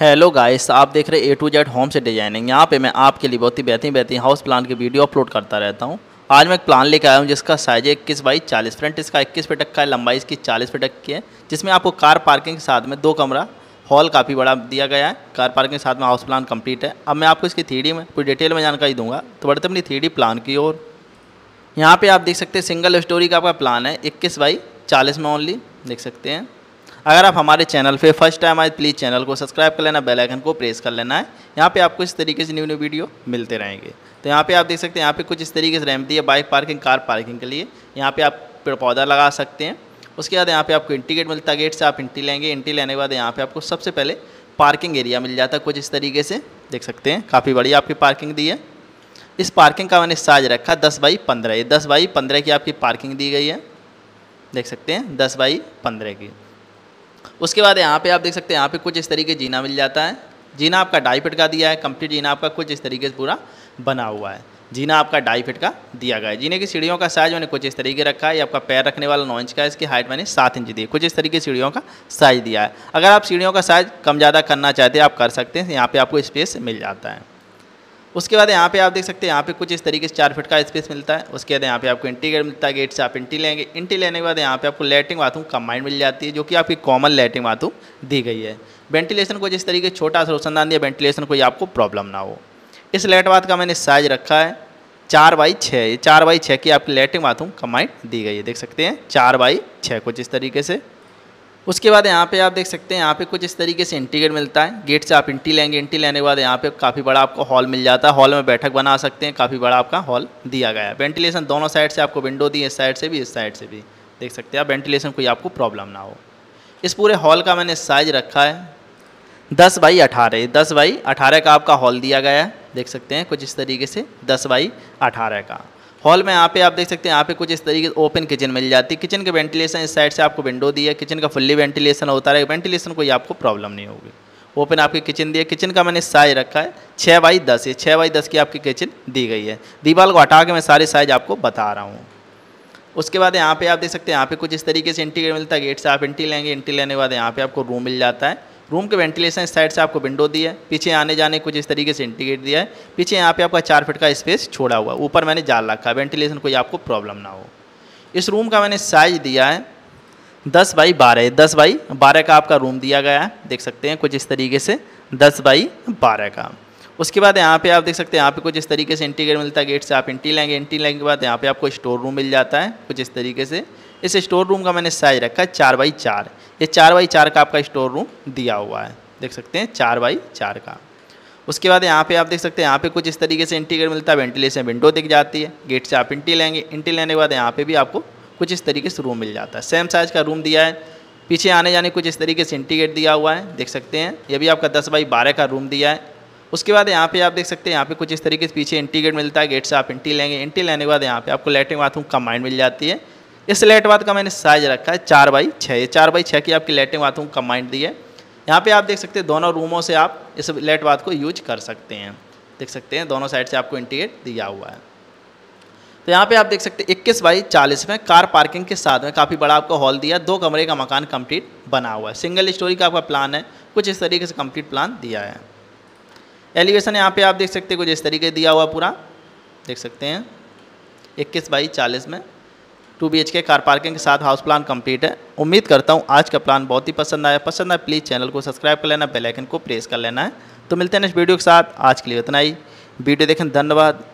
hello guys आप देख रहे ए टू जेड होम से डिजाइनिंग यहाँ पे मैं आपके लिए बहुत ही बेहतरीन बेहतरीन हाउस प्लान की वीडियो अपलोड करता रहता हूँ आज मैं एक प्लान लेकर आया हूँ जिसका साइज है इक्कीस बाई चालीस फ्रंट इसका इक्कीस फिटक का है लंबाई इसकी चालीस फिटक की है जिसमें आपको कार पार्किंग के साथ में दो कमरा हॉल काफ़ी बड़ा दिया गया है कार पार्किंग के साथ में हाउस प्लान कम्प्लीट है अब मैं आपको इसकी थ्री में पूरी डिटेल में जानकारी दूंगा तो बढ़ते अपनी थ्री प्लान की ओर यहाँ पर आप देख सकते हैं सिंगल स्टोरी का आपका प्लान है इक्कीस बाई चालीस में ओनली देख सकते हैं अगर आप हमारे चैनल पे फर्स्ट टाइम आए प्लीज़ चैनल को सब्सक्राइब कर लेना बेल आइकन को प्रेस कर लेना है यहाँ पे आपको इस तरीके से न्यू न्यू वीडियो मिलते रहेंगे तो यहाँ पे आप देख सकते हैं यहाँ पे कुछ इस तरीके से रैम दी है बाइक पार्किंग कार पार्किंग के लिए यहाँ पर आप पेड़ पौधा लगा सकते हैं उसके बाद यहाँ पे आपको इंटी गेट मिलता है गेट से आप इंटी लेंगे इंटी लेने के बाद यहाँ पे आपको सबसे पहले पार्किंग एरिया मिल जाता है कुछ इस तरीके से देख सकते हैं काफ़ी बड़ी आपकी पार्किंग दी है इस पार्किंग का मैंने साइज रखा दस बाई पंद्रह ये दस बाई पंद्रह की आपकी पार्किंग दी गई है देख सकते हैं दस बाई पंद्रह की उसके बाद यहाँ पे आप देख सकते हैं यहाँ पे कुछ इस तरीके जीना मिल जाता है जीना आपका ढाई फिट का दिया है कंप्लीट जीना आपका कुछ इस तरीके से पूरा बना हुआ है जीना आपका ढाई फिट का दिया गया है जीने की सीढ़ियों का साइज मैंने कुछ इस तरीके रखा है ये आपका पैर रखने वाला नौ इंच का है इसकी हाइट मैंने सात इंच दी है कुछ इस तरीके सीढ़ियों का साइज दिया है अगर आप सीढ़ियों का साइज कम ज़्यादा करना चाहते हैं आप कर सकते हैं यहाँ पर आपको स्पेस मिल जाता है उसके बाद यहाँ पे आप देख सकते हैं यहाँ पे कुछ इस तरीके से चार फिट का स्पेस मिलता है उसके बाद यहाँ पे आपको गेट मिलता है गेट से आप इंटी लेंगे इंटी लेने के बाद यहाँ पे आपको लेटरिन बाथरूम कंबाइंड मिल जाती है जो कि आपकी कॉमन लेटरिन बाथरूम दी गई है वेंटिलेशन को जिस तरीके छोटा सा रोशनदान दिया वेंटिलेशन कोई आपको प्रॉब्लम ना हो इस लेट बाथ का मैंने साइज रखा है चार बाई छः ये चार बाई छः की आपकी लेटरिन बाथरूम कंबाइंड दी गई है देख सकते हैं चार बाई छः कुछ इस तरीके से उसके बाद यहाँ पे आप देख सकते हैं यहाँ पे कुछ इस तरीके से इंटी गेट मिलता है गेट से आप इंटी लेंगे इंटी लेने के बाद यहाँ पे काफ़ी बड़ा आपको हॉल मिल जाता है हॉल में बैठक बना सकते हैं काफ़ी बड़ा आपका हॉल दिया गया है वेंटिलेशन दोनों साइड से आपको विंडो दी इस साइड से भी इस साइड से भी देख सकते हैं आप वेंटिलेशन कोई आपको प्रॉब्लम ना हो इस पूरे हॉल का मैंने साइज रखा है दस बाई अठारह दस बाई अठारह का आपका हॉल दिया गया है देख सकते हैं कुछ इस तरीके से दस बाई अठारह का हॉल में यहाँ पे आप देख सकते हैं यहाँ पे कुछ इस तरीके से ओपन किचन मिल जाती है किचन के वेंटिलेशन इस साइड से आपको विंडो दी है किचन का फुल्ली वेंटिलेशन होता रहेगा वेंटिलेशन कोई आपको प्रॉब्लम नहीं होगी ओपन आपकी किचन दी है किचन का मैंने साइज रखा है छः बाई दस ये छः बाई दस की आपकी किचन दी गई है दीवार को हटा के मैं सारे साइज आपको बता रहा हूँ उसके बाद यहाँ पे आप देख सकते हैं यहाँ पे कुछ इस तरीके से इंटीरियर मिलता है गेट से आप इंटी लेंगे इंटी लेने के बाद यहाँ पे आपको रूम मिल जाता है रूम के वेंटिलेशन इस साइड से आपको विंडो दी है पीछे आने जाने कुछ इस तरीके से इंटीग्रेट दिया है पीछे यहाँ पे आपका चार फिट का स्पेस छोड़ा हुआ ऊपर मैंने जाल रखा है वेंटिलेशन कोई आपको प्रॉब्लम ना हो इस रूम का मैंने साइज दिया है दस बाई बारह दस बाई बारह का आपका रूम दिया गया है देख सकते हैं कुछ इस तरीके से दस बाई बारह का उसके बाद यहाँ पे आप देख सकते हैं यहाँ पे कुछ इस तरीके से इंटीग्रेट मिलता है गेट से आप इंटी लेंगे इंटी लेंगे के बाद यहाँ पे आपको स्टोर रूम मिल जाता है कुछ इस तरीके से इस स्टोर रूम का मैंने साइज रखा है चार बाई चार ये चार बाई चार का आपका स्टोर रूम दिया हुआ है देख सकते हैं चार बाई चार का उसके बाद यहाँ पे आप देख सकते हैं यहाँ पे कुछ इस तरीके से इंटीगेट मिलता है वेंटिलेशन विंडो दिख जाती है गेट से आप इंटी लेंगे इंटी लेने के बाद यहाँ पे भी आपको कुछ इस तरीके से रूम मिल जाता है सेम साइज़ का रूम दिया है पीछे आने जाने कुछ इस तरीके से इंटीगेट दिया हुआ है देख सकते हैं ये भी आपका दस बाई बारह का रूम दिया है उसके बाद यहाँ पे आप देख सकते हैं यहाँ पे कुछ इस तरीके से पीछे इंटीगेट मिलता है गेट से आप इंटी लेंगे इंटी लेने के बाद यहाँ पे आपको लेटरिन बाथरूम कंबाइंड मिल जाती है इस लेट बात का मैंने साइज रखा है चार बाई छः ये चार बाई छः की आपकी लेटिंग बाथरूम कंबाइंड दी है यहाँ पे आप देख सकते हैं दोनों रूमों से आप इस लेट बाथ को यूज कर सकते हैं देख सकते हैं दोनों साइड से आपको इंटीरियर दिया हुआ है तो यहाँ पे आप देख सकते हैं इक्कीस बाई चालीस में कार पार्किंग के साथ में काफ़ी बड़ा आपको हॉल दिया दो कमरे का मकान कम्प्लीट बना हुआ है सिंगल स्टोरी का आपका प्लान है कुछ इस तरीके से कम्प्लीट प्लान दिया है एलिवेशन यहाँ पे आप देख सकते हैं कुछ इस तरीके दिया हुआ पूरा देख सकते हैं इक्कीस बाई चालीस में two B K car parking के साथ हाउस प्लान कंप्लीट है उम्मीद करता हूँ आज का प्लान बहुत ही पसंद आया पसंद आया प्लीज़ चैनल को सब्सक्राइब कर लेना बेलाइकन को प्रेस कर लेना है तो मिलते हैं इस वीडियो के साथ आज के लिए उतना ही वीडियो देखें धन्यवाद